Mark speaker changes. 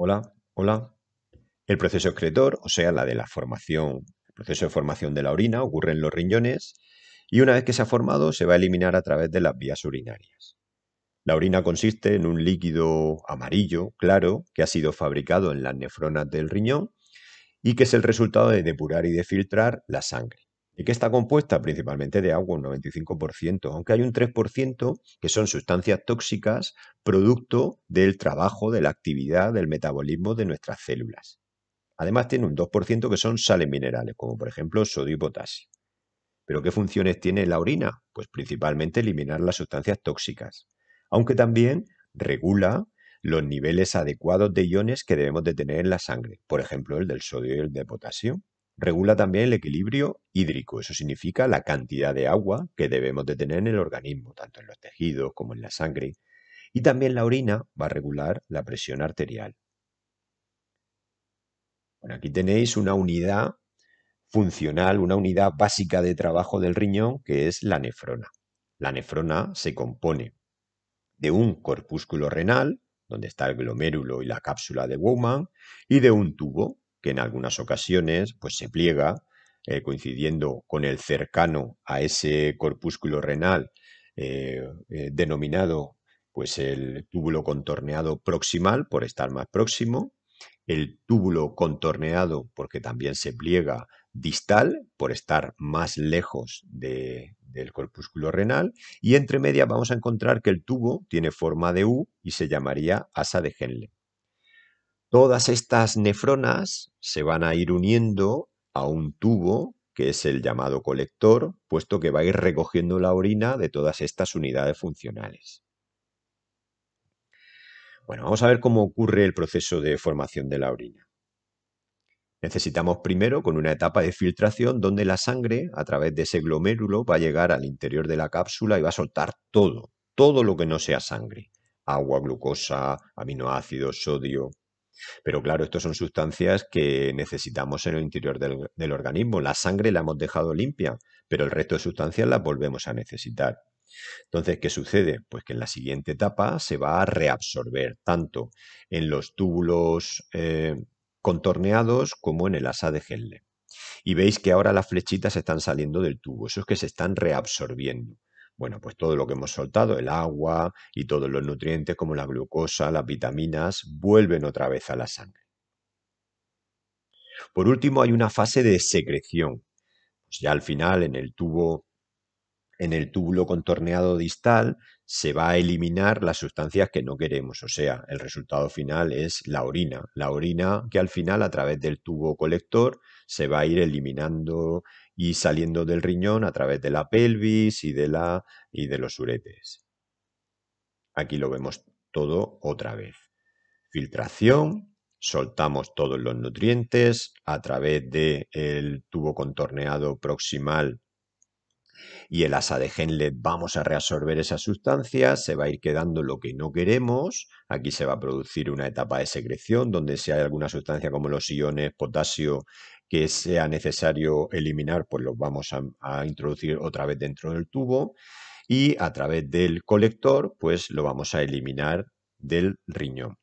Speaker 1: Hola, hola. El proceso excretor, o sea, la de la formación, el proceso de formación de la orina ocurre en los riñones y una vez que se ha formado se va a eliminar a través de las vías urinarias. La orina consiste en un líquido amarillo claro que ha sido fabricado en las nefronas del riñón y que es el resultado de depurar y de filtrar la sangre y que está compuesta principalmente de agua, un 95%, aunque hay un 3% que son sustancias tóxicas producto del trabajo, de la actividad, del metabolismo de nuestras células. Además tiene un 2% que son sales minerales, como por ejemplo sodio y potasio. ¿Pero qué funciones tiene la orina? Pues principalmente eliminar las sustancias tóxicas, aunque también regula los niveles adecuados de iones que debemos de tener en la sangre, por ejemplo el del sodio y el de potasio. Regula también el equilibrio hídrico, eso significa la cantidad de agua que debemos de tener en el organismo, tanto en los tejidos como en la sangre. Y también la orina va a regular la presión arterial. aquí tenéis una unidad funcional, una unidad básica de trabajo del riñón, que es la nefrona. La nefrona se compone de un corpúsculo renal, donde está el glomérulo y la cápsula de Bowman, y de un tubo, que en algunas ocasiones pues, se pliega, eh, coincidiendo con el cercano a ese corpúsculo renal eh, eh, denominado pues, el túbulo contorneado proximal, por estar más próximo, el túbulo contorneado, porque también se pliega distal, por estar más lejos de, del corpúsculo renal, y entre media vamos a encontrar que el tubo tiene forma de U y se llamaría asa de Henle. Todas estas nefronas se van a ir uniendo a un tubo que es el llamado colector, puesto que va a ir recogiendo la orina de todas estas unidades funcionales. Bueno, vamos a ver cómo ocurre el proceso de formación de la orina. Necesitamos primero con una etapa de filtración donde la sangre, a través de ese glomérulo, va a llegar al interior de la cápsula y va a soltar todo, todo lo que no sea sangre. Agua, glucosa, aminoácidos, sodio, pero claro, estas son sustancias que necesitamos en el interior del, organismo. La sangre la hemos dejado limpia, pero el resto de sustancias las volvemos a necesitar. Entonces, ¿qué sucede? Pues que en la siguiente etapa se va a reabsorber tanto en los túbulos eh, contorneados como en el asa de Henle. Y veis que ahora las flechitas están saliendo del tubo, eso es que se están reabsorbiendo bueno, pues todo lo que hemos soltado, el agua y todos los nutrientes como la glucosa, las vitaminas, vuelven otra vez a la sangre. Por último, hay una fase de secreción. Pues ya al final, en el tubo, en el túbulo contorneado distal, se va a eliminar las sustancias que no queremos. O sea, el resultado final es la orina. La orina que al final, a través del tubo colector, se va a ir eliminando y saliendo del riñón a través de la pelvis y de, la, y de los uretes. Aquí lo vemos todo otra vez. Filtración, soltamos todos los nutrientes a través del el tubo contorneado proximal y el asa de Henle vamos a reabsorber esas sustancias, se va a ir quedando lo que no queremos, aquí se va a producir una etapa de secreción donde si hay alguna sustancia como los iones potasio que sea necesario eliminar, pues lo vamos a, a introducir otra vez dentro del tubo y a través del colector, pues lo vamos a eliminar del riñón.